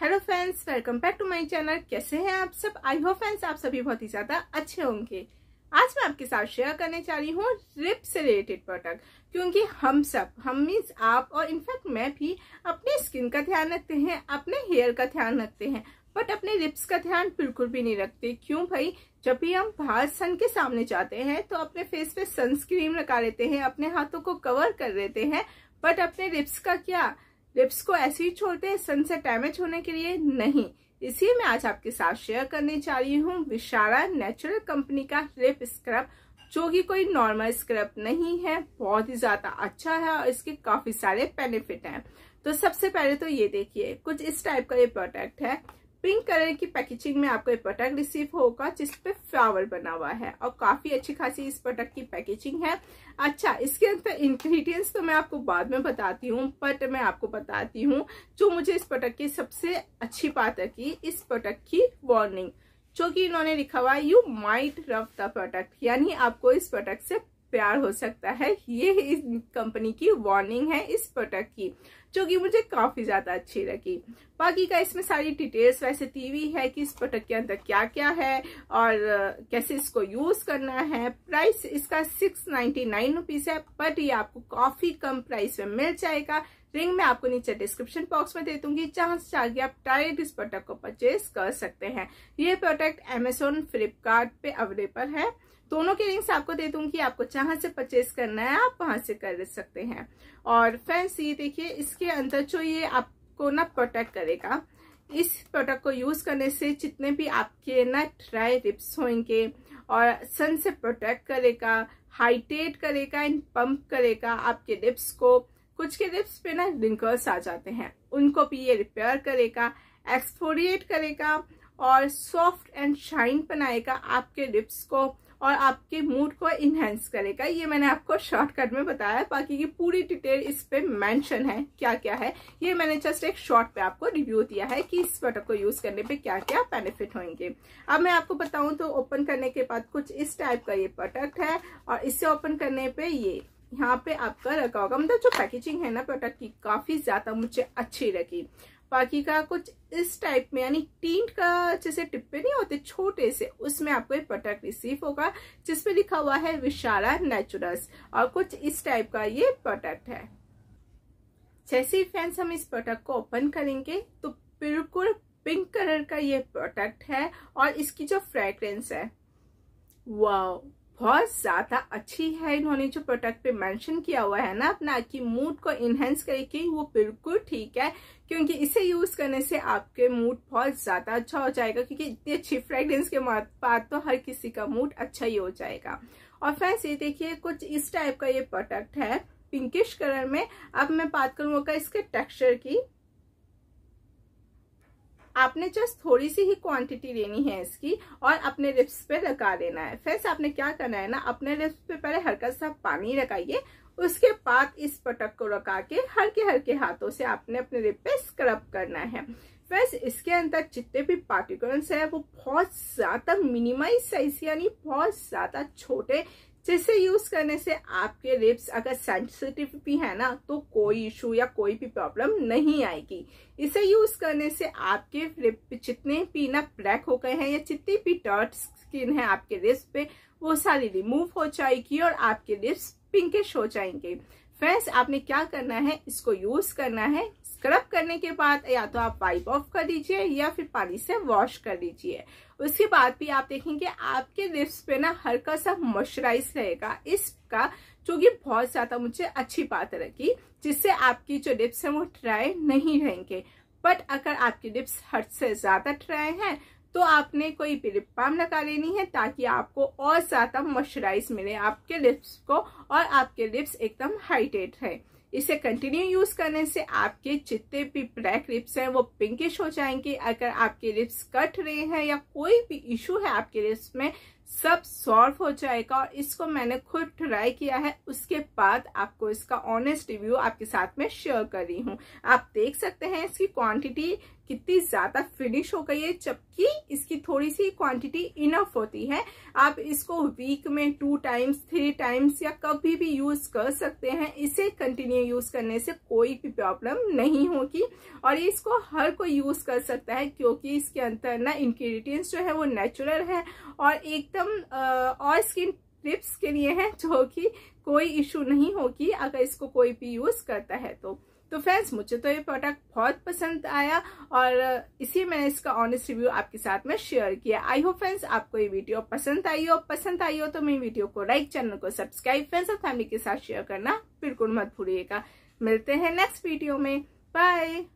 hello friends welcome back to my channel कैसे हैं आप सब आई होप फ्रेंड्स आप सभी बहुत ही ज़्यादा अच्छे होंगे आज मैं आपके साथ शेयर करने जा रही हूँ रिप से रिलेटेड प्रोडक्ट क्योंकि हम सब हम मीन्स आप और इनफैक्ट मैं भी अपने स्किन का ध्यान रखते हैं अपने हेयर का ध्यान रखते हैं बट अपने रिप्स का ध्यान बिल्कुल भी नहीं रखते क्यों भाई जब भी हम बाहर सन के सामने जाते हैं तो अपने फेस पे सनस्क्रीन लगा लेते हैं अपने हाथों को कवर कर लेते हैं बट अपने रिप्स का क्या लिप्स को ऐसे ही छोड़ते हैं सन से डैमेज होने के लिए नहीं इसी में आज आपके साथ शेयर करने जा रही हूँ विशारा नेचुरल कंपनी का लिप स्क्रब जो कि कोई नॉर्मल स्क्रब नहीं है बहुत ही ज्यादा अच्छा है और इसके काफी सारे बेनिफिट हैं तो सबसे पहले तो ये देखिए कुछ इस टाइप का ये प्रोडक्ट है पिंक कलर की पैकेजिंग में आपको एक प्रोडक्ट रिसीव होगा पे फ्लावर बना हुआ है और काफी अच्छी खासी इस प्रोडक्ट की पैकेजिंग है अच्छा इसके अंदर इंग्रेडिएंट्स तो मैं आपको बाद में बताती हूँ बट मैं आपको बताती हूँ जो मुझे इस प्रोडक्ट की सबसे अच्छी बात है की इस प्रोडक्ट की वार्निंग जो कि इन्होंने लिखा हुआ you might rough the product यानी आपको इस प्रोडक्ट से प्यार हो सकता है ये इस कंपनी की वार्निंग है इस प्रोडक्ट की जो कि मुझे काफ़ी ज़्यादा अच्छी लगी बाकी का इसमें सारी डिटेल्स वैसे दी हुई है कि इस प्रोडक्ट के अंदर क्या क्या है और कैसे इसको यूज़ करना है प्राइस इसका सिक्स नाइन्टी नाइन रुपीज़ है बट ये आपको काफ़ी कम प्राइस में मिल जाएगा रिंग मैं आपको नीचे डिस्क्रिप्शन बॉक्स में दे दूंगी जहां से आगे आप डायरेक्ट इस प्रोडक्ट को परचेज कर सकते हैं ये प्रोडक्ट एमेजोन फ्लिपकार्ट अवेलेबल है दोनों के लिंक्स आपको दे दूंगी आपको जहां से परचेज करना है आप वहां से कर सकते हैं और फ्रेंड्स ये देखिए इसके अंदर जो ये आपको ना प्रोटेक्ट करेगा इस प्रोडक्ट को यूज करने से जितने भी आपके ना ड्राई रिप्स होंगे और सन से प्रोटेक्ट करेगा हाइड्रेट करेगा एंड पंप करेगा आपके रिप्स को कुछ के रिप्स पे ना रिंकल्स आ जाते हैं उनको भी ये रिपेयर करेगा एक्सफोरिएट करेगा और सॉफ्ट एंड शाइन बनाएगा आपके रिप्स को और आपके मूड को इन्हेंस करेगा ये मैंने आपको शॉर्टकट में बताया बाकी की पूरी डिटेल इस पे मेंशन है क्या क्या है ये मैंने जस्ट एक शॉर्ट पे आपको रिव्यू दिया है कि इस प्रोडक्ट को यूज करने पे क्या क्या बेनिफिट होंगे अब मैं आपको बताऊं तो ओपन करने के बाद कुछ इस टाइप का ये प्रोडक्ट है और इसे ओपन करने पे ये यहाँ पे आपका रखा होगा मतलब जो पैकेजिंग है ना प्रोडक्ट की काफी ज्यादा मुझे अच्छी लगी बाकी का कुछ इस टाइप में यानी टींट का जैसे टिप्पे नहीं होते छोटे से उसमें आपको एक पटक रिसीव होगा जिसमें लिखा हुआ है विशाला नेचुरल्स और कुछ इस टाइप का ये प्रोडक्ट है जैसे ही फ्रेंड्स हम इस प्रोडक्ट को ओपन करेंगे तो बिल्कुल पिंक कलर का ये प्रोडक्ट है और इसकी जो फ्रेग्रेंस है वाओ बहुत ज्यादा अच्छी है इन्होंने जो प्रोडक्ट पे मेंशन किया हुआ है ना अपना आपकी मूड को इनहेंस करके वो बिल्कुल ठीक है क्योंकि इसे यूज करने से आपके मूड बहुत ज्यादा अच्छा हो जाएगा क्योंकि इतनी अच्छी फ्रेग्रेंस के बाद तो हर किसी का मूड अच्छा ही हो जाएगा और फ्रेंड्स ये देखिए कुछ इस टाइप का ये प्रोडक्ट है पिंकिश कलर में अब मैं बात करूंगा इसके टेक्सचर की आपने जस्ट थोड़ी सी ही क्वांटिटी लेनी है इसकी और अपने लिप्स पे लगा देना है फ्रेंड्स आपने क्या करना है ना अपने लिप्स पे पहले हल्का सा पानी लगाइए उसके बाद इस पटक को लगा के हल्के हल्के हाथों से आपने अपने लिप पे स्क्रब करना है फ्रेंड्स इसके अंदर जितने भी पार्टिकल्स है वो बहुत ज़्यादा मिनिमाइज साइज यानी बहुत ज़्यादा छोटे जिसे यूज करने से आपके लिप्स अगर सेंसिटिव भी है ना तो कोई इशू या कोई भी प्रॉब्लम नहीं आएगी इसे यूज करने से आपके लिप जितने भी ना ब्लैक हो गए हैं या जितनी भी टर्ट स्किन है आपके लिप्स पे वो सारी रिमूव हो जाएगी और आपके लिप्स पिंकिश हो जाएंगे फ्रेंड्स आपने क्या करना है इसको यूज करना है स्क्रब करने के बाद या तो आप वाइप ऑफ कर दीजिए या फिर पानी से वॉश कर दीजिए उसके बाद भी आप देखेंगे आपके लिप्स पे ना हल्का सा मॉइस्चराइज रहेगा इसका जो कि बहुत ज्यादा मुझे अच्छी बात रखी जिससे आपकी जो लिप्स है वो ड्राई नहीं रहेंगे बट अगर आपकी लिप्स हद से ज्यादा ड्राई हैं तो आपने कोई भी लिप बाम लगा लेनी है ताकि आपको और ज्यादा मॉइस्चराइज मिले आपके लिप्स को और आपके लिप्स एकदम हाइड्रेट रहे इसे कंटिन्यू यूज करने से आपके जितने भी ब्लैक लिप्स हैं वो पिंकिश हो जाएंगे अगर आपके लिप्स कट रहे हैं या कोई भी इशू है आपके लिप्स में सब सॉल्व हो जाएगा और इसको मैंने खुद ट्राई किया है उसके बाद आपको इसका ऑनेस्ट रिव्यू आपके साथ में शेयर कर रही हूँ आप देख सकते हैं इसकी क्वांटिटी कितनी ज़्यादा फिनिश हो गई है जबकि इसकी थोड़ी सी क्वांटिटी इनफ होती है आप इसको वीक में टू टाइम्स थ्री टाइम्स या कभी भी यूज़ कर सकते हैं इसे कंटिन्यू यूज़ करने से कोई भी प्रॉब्लम नहीं होगी और इसको हर कोई यूज़ कर सकता है क्योंकि इसके अंदर ना इनग्रीडियंट्स जो है वो नेचुरल है और एक एकदम ऑयल स्किन टिप्स के लिए है जो कि कोई इशू नहीं होगी अगर इसको कोई भी यूज करता है तो तो फ्रेंड्स मुझे तो ये प्रोडक्ट बहुत पसंद आया और इसी मैंने इसका ऑनेस्ट रिव्यू आपके साथ में शेयर किया आई होप फ्रेंड्स आपको ये वीडियो पसंद आई हो पसंद आई हो तो मेरी वीडियो को लाइक चैनल को सब्सक्राइब फ्रेंड्स और फैमिली के साथ शेयर करना बिल्कुल मत भूलिएगा मिलते हैं नेक्स्ट वीडियो में बाय